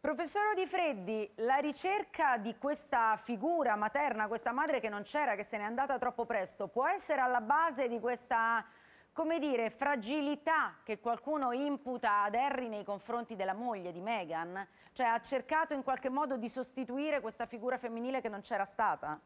Professor Odifreddi, la ricerca di questa figura materna, questa madre che non c'era, che se n'è andata troppo presto, può essere alla base di questa, come dire, fragilità che qualcuno imputa ad Harry nei confronti della moglie di Meghan? Cioè ha cercato in qualche modo di sostituire questa figura femminile che non c'era stata?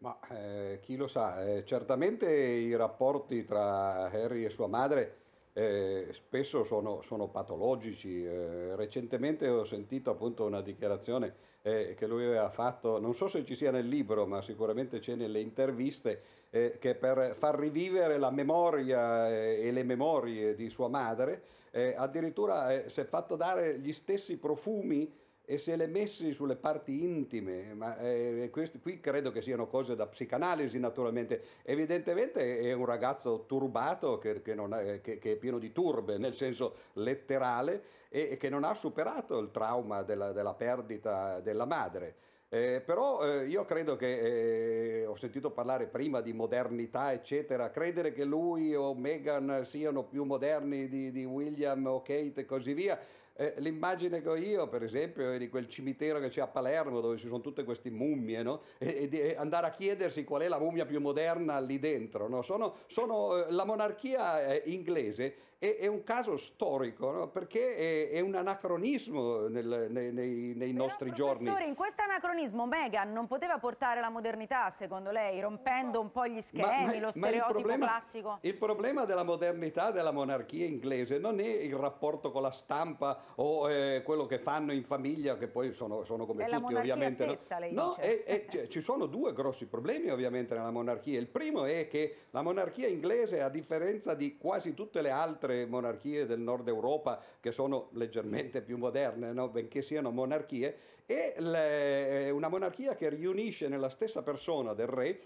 Ma eh, chi lo sa, eh, certamente i rapporti tra Harry e sua madre eh, spesso sono, sono patologici. Eh, recentemente ho sentito appunto una dichiarazione eh, che lui aveva fatto, non so se ci sia nel libro, ma sicuramente c'è nelle interviste, eh, che per far rivivere la memoria eh, e le memorie di sua madre, eh, addirittura si è fatto dare gli stessi profumi e se le messi sulle parti intime, ma eh, questi, qui credo che siano cose da psicanalisi naturalmente, evidentemente è un ragazzo turbato che, che, è, eh, che, che è, pieno di turbe nel senso letterale e, e, che non ha superato il trauma della, della perdita della madre. Eh, però eh, io credo che, eh, ho sentito parlare prima di modernità, eccetera, credere che lui o Meghan siano più moderni di, di William o Kate e così via, eh, l'immagine che ho io, per esempio, è di quel cimitero che c'è a Palermo dove ci sono tutte queste mummie, no? e, e andare a chiedersi qual è la mummia più moderna lì dentro. No? Sono, sono, eh, la monarchia eh, inglese è, è, un caso storico no? perché è, è, un anacronismo nel, nei, nei, nei Però, nostri giorni. in questo anacronismo protagonismo Meghan non poteva portare la modernità, secondo lei, rompendo un po' gli schemi, ma, ma, lo stereotipo il problema, classico? Il problema della modernità della monarchia inglese non è il rapporto con la stampa o eh, quello che fanno in famiglia, che poi sono, sono come è tutti ovviamente. Stessa, no, no è, è, cioè, ci sono due grossi problemi ovviamente nella monarchia. Il primo è che la monarchia inglese, a differenza di quasi tutte le altre monarchie del nord Europa, che sono leggermente più moderne, no? benché siano monarchie, è le, una monarchia che riunisce nella stessa persona del re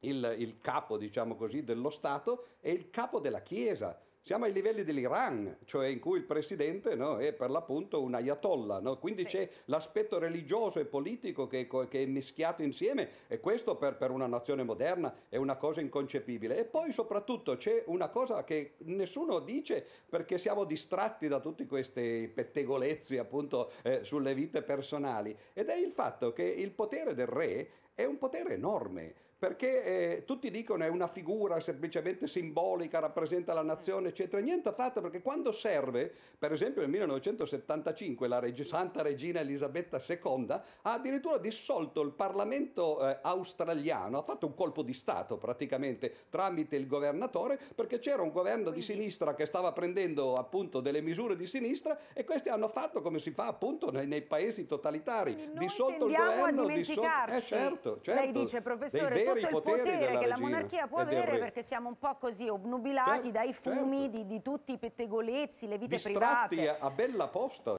il, il capo, diciamo così, dello Stato e il capo della Chiesa siamo ai livelli dell'Iran, cioè in cui il presidente no, è per l'appunto un ayatollah, no? quindi sì. c'è l'aspetto religioso e politico che, che, è mischiato insieme e questo per, per, una nazione moderna è una cosa inconcepibile. E poi soprattutto c'è una cosa che nessuno dice perché siamo distratti da tutti questi pettegolezzi appunto eh, sulle vite personali ed è il fatto che il potere del re è un potere enorme perché eh, tutti dicono è una figura semplicemente simbolica, rappresenta la nazione, eccetera, niente affatto, perché quando serve, per esempio nel 1975 la reg- Santa Regina Elisabetta II ha addirittura dissolto il Parlamento eh, australiano, ha fatto un colpo di Stato praticamente tramite il governatore, perché c'era un governo Quindi... di sinistra che stava prendendo appunto delle misure di sinistra e questi hanno fatto come si fa appunto nei, nei paesi totalitari, dissolto il governo, a dimenticarci. Dissolto... Eh, certo, certo. Lei dice professore, tutto il potere che la monarchia può avere perché siamo un po' così obnubilati certo, dai fumi certo. di, di, tutti i pettegolezzi, le vite Distratti private. a bella posta.